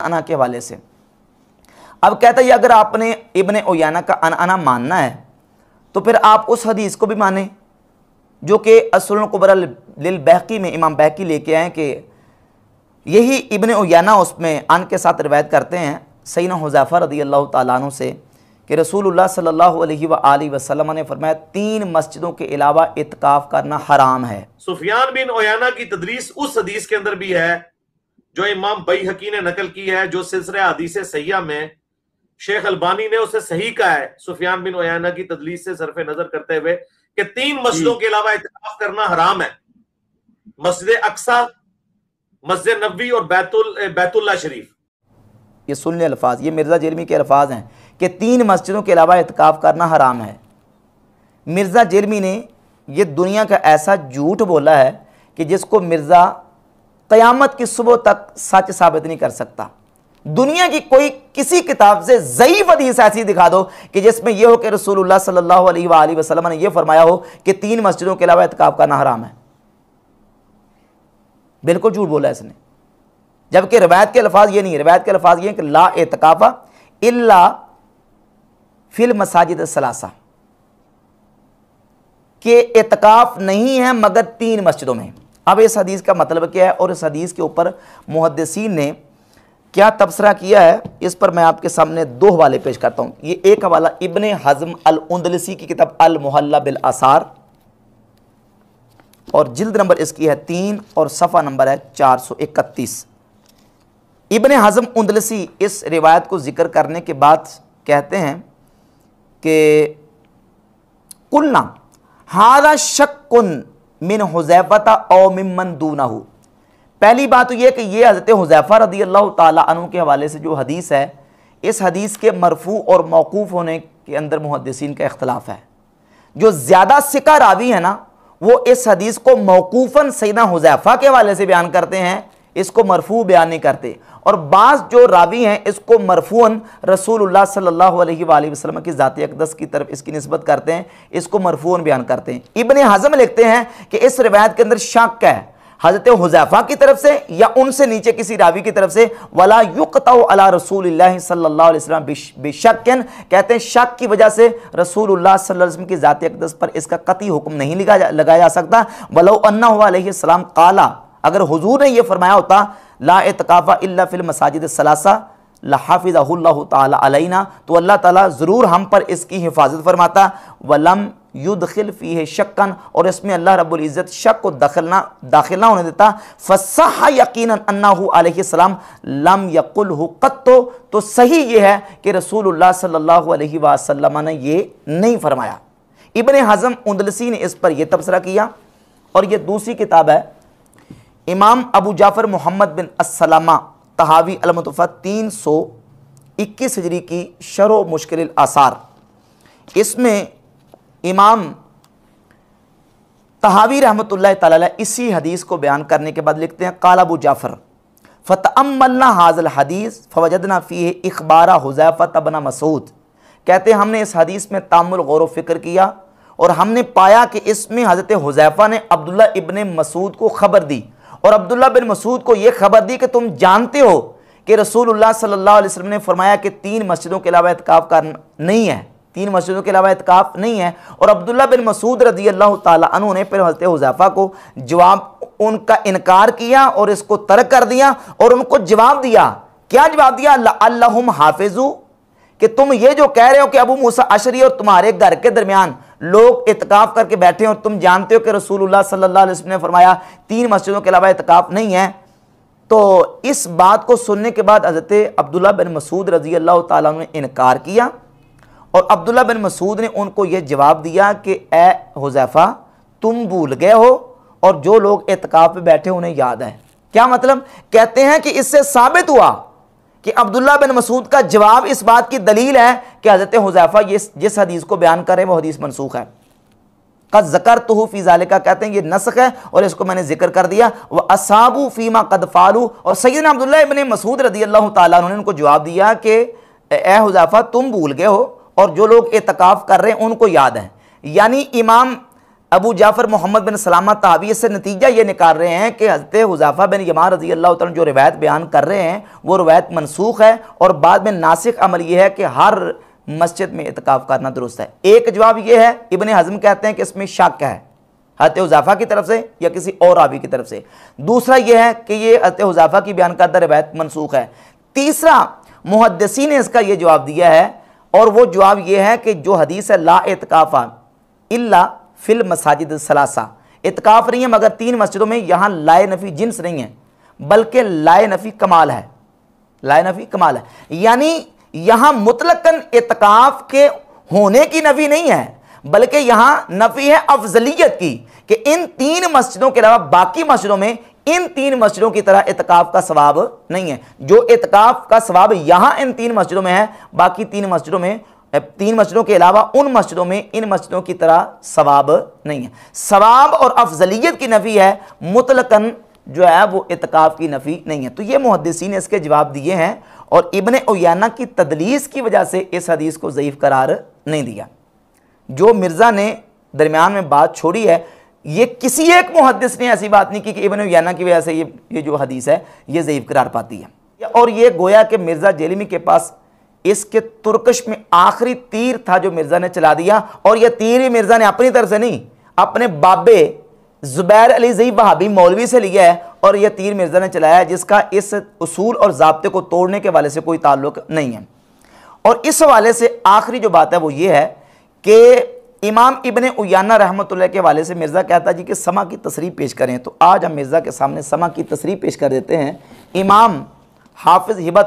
अना के वाले से अब कहता है अगर आपने इबन ओयाना का अनआना मानना है तो फिर आप उस हदीस को भी माने जो कि असल कुबरा लिल बहकी में इमाम बहकी लेके आए कि यही इबन ओयाना उसमें अन के साथ रिवायत करते हैं सईन हज़ाफ़र रदी अल्लाह तु से कि रसूलुल्लाह सल्लल्लाहु अलैहि व वसल्लम ने फरमाया तीन मस्जिदों के अलावा इतकाफ़ करना हराम है सुफियान बिन ओयाना की तदरीस उस हदीस के अंदर भी है जो इमाम बई हकी ने नकल की है जो सिलसिले हदीस सयाह में शेख अल्बानी ने उसे सही कहा है सुफियान बिन ओयाना की तदलीस से सरफे नजर करते हुए कि तीन मस्जिदों के अलावा इतलाफ करना हराम है मस्जिद अक्सा मस्जिद नबी और बैतुल बैतुल्ला शरीफ ये सुन लें अल्फाज ये मिर्ज़ा जेलमी के अल्फाज हैं कि तीन मस्जिदों के अलावा इतकाफ़ करना हराम है मिर्ज़ा जेलमी ने ये दुनिया का ऐसा झूठ बोला है कि जिसको मिर्ज़ा क़यामत की सुबह तक सच साबित नहीं कर सकता दुनिया की कोई किसी किताब से ज़यीफ हदीस ऐसी दिखा दो कि जिसमें यह हो कि रसूलुल्लाह सल्लल्लाहु अलैहि वसल्लम ने यह फरमाया हो कि तीन मस्जिदों के अलावा एतकाफ़ का नाहराम है बिल्कुल झूठ बोला इसने जबकि रवायत के अल्फाज ये नहीं है रवायत के अल्फाज ये कि ला एतकाफ़ा इल्ला फिल मसाजिद सलासा के एतकाफ़ नहीं है मगर तीन मस्जिदों में अब इस हदीस का मतलब क्या है और इस हदीस के ऊपर मुहदसिन ने क्या तबसरा किया है इस पर मैं आपके सामने दो हवाले पेश करता हूँ ये एक हवाला इबन हज़म अल उंदलसी की किताब अल मोहल्ला बिल आसार और जिल्द नंबर इसकी है तीन और सफ़ा नंबर है चार सौ इकतीस इबन हज़म उंदलसी इस रिवायत को ज़िक्र करने के बाद कहते हैं कि कुल्ना हारा शक मिन हुजैफा और मिन मन दूना हो पहली बात तो यह कि यह हज़रत हुजैफ़ा रदी अल्लाह तु के हवाले से जो हदीस है इस हदीस के मरफू और मौकूफ़ होने के अंदर मुहदसिन का इख्तलाफ है जो ज़्यादा सिका रावी है ना वो इस हदीस को मौकूफ़न सैदा हुजैफ़ा के हवाले से बयान करते हैं इसको मरफू बयान नहीं करते और बास जो रावी हैं इसको मरफून रसूलुल्लाह सल्लल्लाहु अलैहि वाली वसलम की ज़ात अकदस की तरफ इसकी नस्बत करते हैं इसको मरफून बयान करते हैं इबन हज़म लिखते हैं कि इस रिवायत के अंदर शक है हज़रत हुजैफा की तरफ से या उनसे नीचे किसी रावी की तरफ से वला युकता अला रसूल सल्ला वसलम बेशक्न कहते हैं शक की वजह से रसूल सल्लम की ज़ात अकदस पर इसका कति हुक्म नहीं लगाया जा सकता वलो अन्ना सलाम काला अगर हुजूर ने यह फरमाया होता ला एतकाफ़ा इल्ला फिल मसाजिद सलासा लाफिज़ल्ला तलना तो अल्लाह ताला ज़रूर हम पर इसकी हिफाजत फरमाता वलम युदखिल फ़ी है शक्न और इसमें अल्लाह रब्बुल इज़्ज़त शक को ना दाखिल ना होने देता फसा यकीन सलाम लम यकुल कत्तो तो सही ये है कि रसूल सल्लल्लाहु अलैहि वसल्लम ने ये नहीं फरमाया इबन हज़म उंदलसी ने इस पर यह तबसरा किया और ये दूसरी किताब है इमाम अबू जाफ़र मोहम्मद बिन असलमा तहावी अलमतफ़ा तीन सौ इक्कीस हजरी की शर मुश्किल आसार इसमें इमाम तहावी रहमत ला इसी हदीस को बयान करने के बाद लिखते हैं अबू जाफ़र फ़तमल्ला हाजल हदीस फ़वजना फ़ी इखबारा हुजैफ़ा तबना मसूद कहते हैं हमने इस हदीस में तामुल गौर फ़िक्र किया और हमने पाया कि इसमें हज़रत हुजैफ़ा ने अब्दुल्ला इबन मसूद को ख़बर दी और अब्दुल्ला बिन मसूद को यह खबर दी कि तुम जानते हो कि रसूल सल्ला वसलम ने फरमाया कि तीन मस्जिदों के अलावा एहतकाफ़ का नहीं है तीन मस्जिदों के अलावा एहतकाफ़ नहीं है और अब्दुल्ला बिन मसूद रजी अल्लाह तु ने फिर हजरत हुजाफ़ा को जवाब उनका इनकार किया और इसको तर्क कर दिया और उनको जवाब दिया क्या जवाब दिया अल्लाह हाफिजू कि तुम ये जो कह रहे हो कि अबू मूसा अशरी और तुम्हारे घर के दरमियान लोग इतकाफ करके बैठे हो तुम जानते हो कि रसूलुल्लाह सल्लल्लाहु अलैहि वसल्लम ने फरमाया तीन मस्जिदों के अलावा इतकाफ नहीं है तो इस बात को सुनने के बाद हज़रत अब्दुल्ला बिन मसूद रजी अल्लाह ताला ने इनकार किया और अब्दुल्ला बिन मसूद ने उनको यह जवाब दिया कि ए हुजैफ़ा तुम भूल गए हो और जो लोग एतकाफ़ पर बैठे उन्हें याद है क्या मतलब कहते हैं कि इससे साबित हुआ कि अब्दुल्ला बिन मसूद का जवाब इस बात की दलील है कि हज़रत हुजैफा ये जिस हदीस को बयान कर रहे हैं वो हदीस मनसूख है का जकर तो फ़ी का कहते हैं ये नसख है और इसको मैंने जिक्र कर दिया वह असाबू फ़ीमा कदफालू और ने अब्दुल्ला इबन मसूद रदी अल्लाह तुमने उनको जवाब दिया कि ए हुजैफा तुम भूल गए हो और जो लोग एतकाफ़ कर रहे हैं उनको याद है यानी इमाम अबू जाफ़र मोहम्मद बिन सलामत तहावी से नतीजा ये निकाल रहे हैं कि हज़रत हुजाफ़ा बिन यमान रजी अल्लाह जो रवायत बयान कर रहे हैं वो रवायत मनसूख है और बाद में नासिक अमल यह है कि हर मस्जिद में इतकाफ़ करना दुरुस्त है एक जवाब यह है इबन हज़म कहते हैं कि इसमें शक है हत हुजाफ़ा की तरफ से या किसी और आबी की तरफ से दूसरा यह है कि ये हत हुजाफ़ा की बयान करदा रवायत मनसूख है तीसरा मुहदसी ने इसका यह जवाब दिया है और वह जवाब यह है कि जो हदीस है ला इतकाफ़ा इल्ला फिल मसाजिद सलासा इतकाफ़ नहीं है मगर तीन मस्जिदों में यहाँ लाए नफ़ी जिन्स नहीं है बल्कि लाए नफ़ी कमाल है लाए नफ़ी कमाल है यानी यहाँ मुतलकन इतकाफ़ के होने की नफ़ी नहीं है बल्कि यहाँ नफ़ी है अफजलियत की कि इन तीन मस्जिदों के अलावा बाकी मस्जिदों में इन तीन मस्जिदों की तरह इतकाफ़ का सवाब नहीं है जो इतकाफ़ का सवाब यहाँ इन तीन मस्जिदों में है बाकी तीन मस्जिदों में तीन मस्जिदों के अलावा उन मस्जिदों में इन मस्जिदों की तरह सवाब नहीं है सवाब और अफजलियत की नफ़ी है मुतलकन जो है वो इतकाफ़ की नफ़ी नहीं है तो ये मुहदसी ने इसके जवाब दिए हैं और इबन ओयाना की तदलीस की वजह से इस हदीस को ज़यीफ़ करार नहीं दिया जो मिर्ज़ा ने दरमियान में बात छोड़ी है ये किसी एक मुहदस ने ऐसी बात नहीं की कि इबन याना की वजह से ये ये जो हदीस है ये ज़यीफ़ करार पाती है और ये गोया के मिर्ज़ा जेलमी के पास इसके तुर्कश में आखिरी तीर था जो मिर्ज़ा ने चला दिया और यह तीर ही मिर्ज़ा ने अपनी तरफ से नहीं अपने बाबे ज़ुबैर अली जई बहाबी मौलवी से लिया है और यह तीर मिर्ज़ा ने चलाया है जिसका इस असूल और जबते को तोड़ने के वाले से कोई ताल्लुक नहीं है और इस हवाले से आखिरी जो बात है वो ये है कि इमाम इबन उयाना रहमत के वाले से मिर्ज़ा कहता जी कि समा की तस्री पेश करें तो आज हम मिर्ज़ा के सामने समा की तस्री पेश कर देते हैं इमाम हाफिज़ हिबत